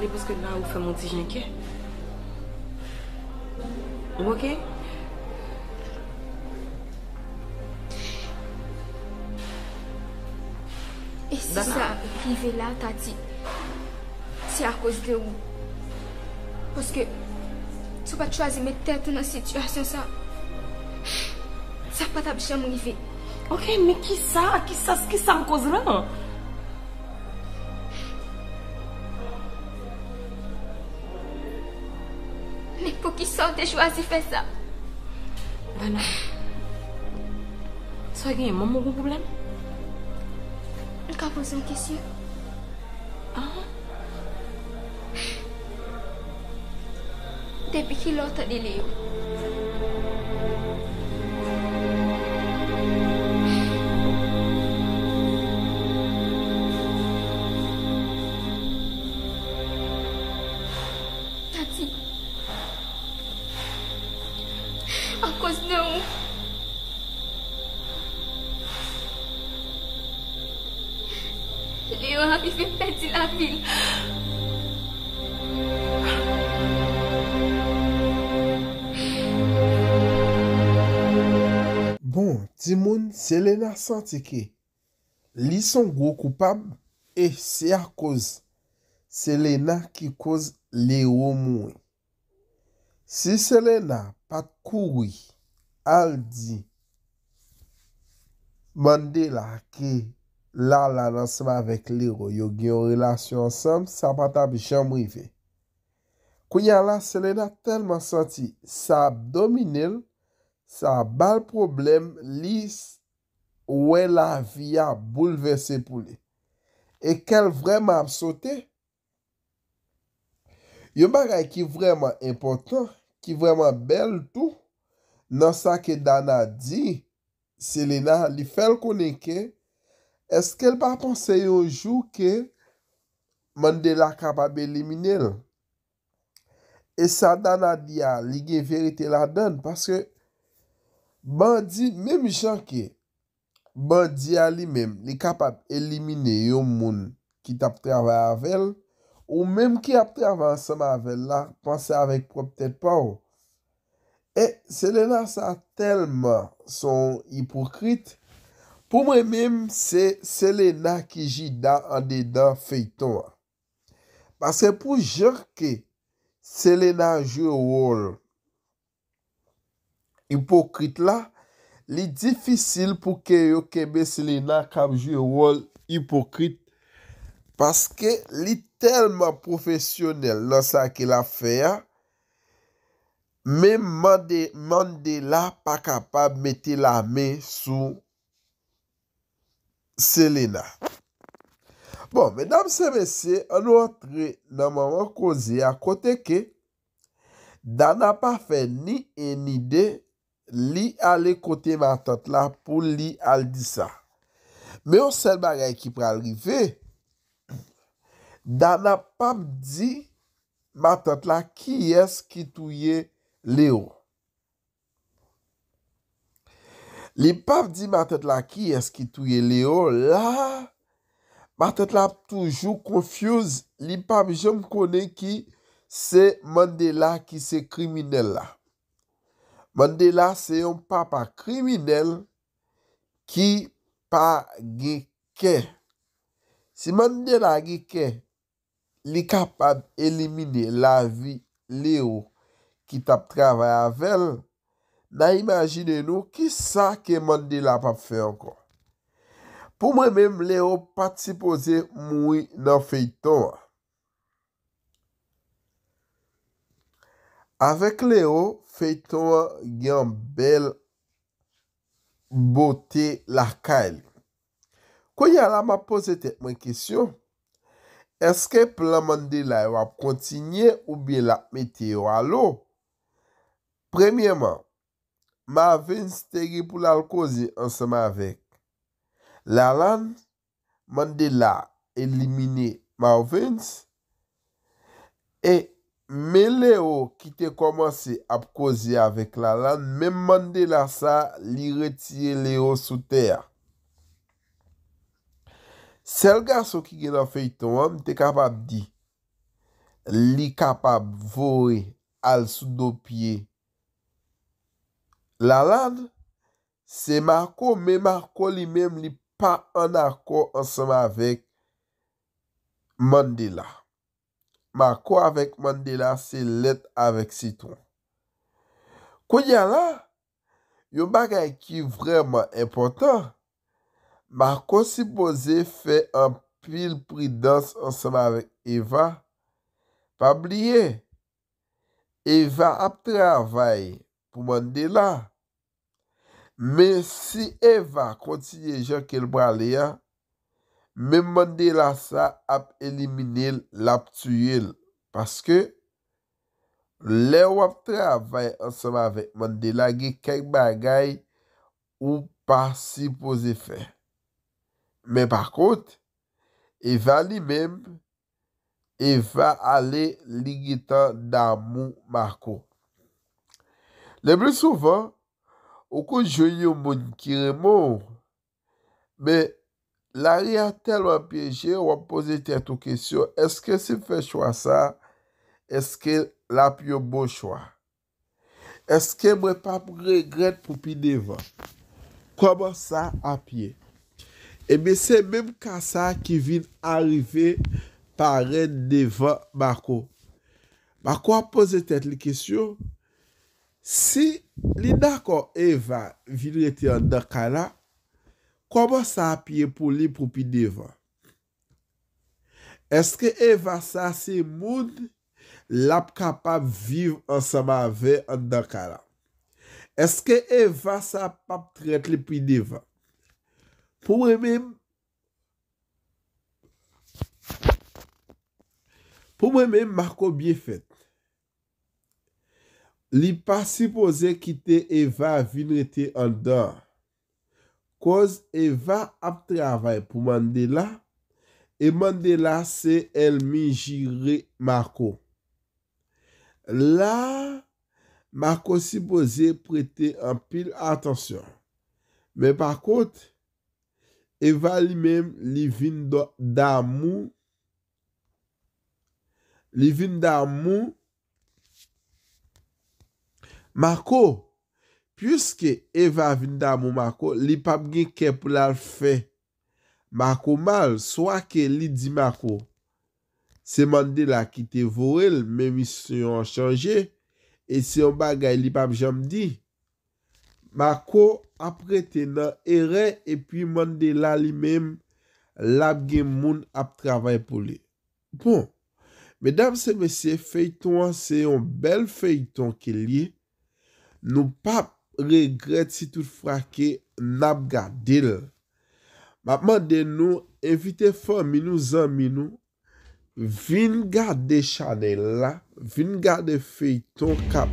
E poske nan ou fèm an ti jenèkè. Ou ok? E si sa, vive la ta ti, si a kòz de ou. Poske, sou pa chwazi metèt nan sityasyon sa, sa pata bichè mounive. Ok, me ki sa, ki sa, ki sa an kòz mè nan? So, te shwa si fesa. Ana. So, a gen yon momo kong kubulan? Kapa sou kes yon? Ha? Te peki lo tak dele yon. a vivi peti la vil. Bon, timoun, Selena sante ke. Li son gwo koupab e se a koz. Selena ki koz le o mou. Se Selena pak kouwi, al di, mande la ke e la la nan seman vek liro, yo gen yon relasyon ansam, sa patan bi jomrive. Kouyan la Selena telman santi, sa abdominal, sa bal problem, lis, ouwe la viya bouleve sepule. E kel vreman ap sote? Yo bagay ki vreman impotant, ki vreman bel tou, nan sa ke dana di, Selena li fel konenke, eske l pa ponse yo jou ke mande la kapab elimine l? E sa dana diya li gen verite la den, paske bandi, menm chanke, bandi a li menm li kapab elimine yo moun ki tapte ava avel, ou menm ki apte ava ansema avel la, ponse avek pou ptet pa ou. E selena sa telman son hipokrite, pou mè mèm se Selena ki ji dan an dedan fey towa. Paske pou jèr ke Selena jè wòl hipokrit la, li difisil pou ke yo kebe Selena kam jè wòl hipokrit, paske li telman profesyonel nan sa ki la fè ya, mèm mèm de la pa kapab mette la mè sou Selena, bon, mèdame se mè se, an ou atre nan mè mè kozi akote ke, da nan pa fè ni enide li ale kote matat la pou li al di sa. Mè ou sel bagay ki pralrive, da nan pa mdi matat la ki yes ki touye le ou. Li pap di matet la ki, eski touye leo la. Matet la ap toujou konfyoz. Li pap jom konen ki, se Mandela ki se kriminella. Mandela se yon papa kriminelle ki pa geke. Si Mandela geke, li kapab elimine la vi leo ki tap travay avel. Na imajine nou ki sa ke mandi la pa fe ankon. Po mwen menm le o pati pose moui nan feytonwa. Awek le o, feytonwa gen bel bote lakayl. Koye ala ma pose te mwen kisyon. Eske plan mandi la yo ap kontinye ou bi la meteo alo? Premyeman, Mavins te ge pou lal kozi anseman vek. La lan, Mandela elimine Mavins, e men le o ki te komanse ap kozi avek la lan, men Mandela sa li retiye le o sou ter. Sel gaso ki gen an fey ton, te kapab di, li kapab vore al sou do piey, La lan, se Marko, me Marko li mem li pa anarko ansama avèk Mandela. Marko avèk Mandela, se let avèk siton. Kou yala, yon bagay ki vreman impotant. Marko sipose fè an pil pridans ansama avèk Eva. Pa bliye, Eva ap travay pou Mandela. men si eva kontinye jok el brale ya, men mandela sa ap elimine l ap tuye l, paske le wap travay ansama vek, mandela ge kek bagay ou pa sipoze fe. Men par kout, eva li mem, eva ale ligitan damou marko. Le blesouvan, Ou kou jenye ou moun kire mou. Me, la ria tel wap pjeje, wap pose tete ou kesyon, eske se fe chwa sa, eske la pyo moun chwa. Eske mwen pa pregred pou pi devan. Koman sa apye. E me se menm kasa ki vin arrive pare devan mako. Mako wap pose tete li kesyon. Si li nako Eva vileti an dakala, koma sa apye pou li pou pi deva? Eske Eva sa se moun lap kapap viv ansama ve an dakala? Eske Eva sa pap tret li pi deva? Pou mwen mwen e Marco bie fet, Li pa sipoze kite Eva vin rete an dan. Koz Eva ap travay pou Mandela. E Mandela se el mi jire Marco. La, Marco sipoze prete an pil atansyon. Men pakot, Eva li men li vin da mou. Li vin da mou. Mako, pwiske eva vinda mou mako, li pap gen ke pou la fe. Mako mal, swa ke li di mako. Se mande la ki te vorel, men mi se yon an chanje. E se yon bagay li pap jom di. Mako apre te nan ere, e pi mande la li menm lab gen moun ap travay pou li. Bon, medam se mese feyton, se yon bel feyton ke liye. Nou pap regret si tout frake, nap ga dil. Mapman den nou, evite fon minou zan minou, vin ga de chanel la, vin ga de feyton kap.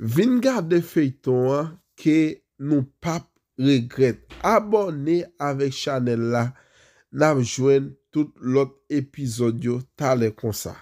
Vin ga de feyton an, ke nou pap regret. Abone avèk chanel la, nap jwen tout lot epizodyo talè konsa.